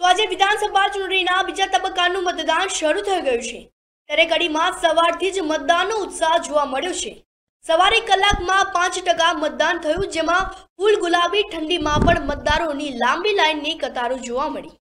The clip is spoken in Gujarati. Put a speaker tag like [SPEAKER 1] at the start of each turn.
[SPEAKER 1] તો આજે
[SPEAKER 2] વિધાનસભા ચૂંટણીના બીજા તબક્કાનું મતદાન શરૂ થઈ ગયું છે ત્યારે કડીમાં સવારથી જ મતદાનનો ઉત્સાહ જોવા મળ્યો છે સવારે કલાકમાં પાંચ ટકા મતદાન થયું જેમાં ફૂલ ગુલાબી ઠંડીમાં પણ મતદારોની લાંબી લાઇનની કતારો જોવા મળી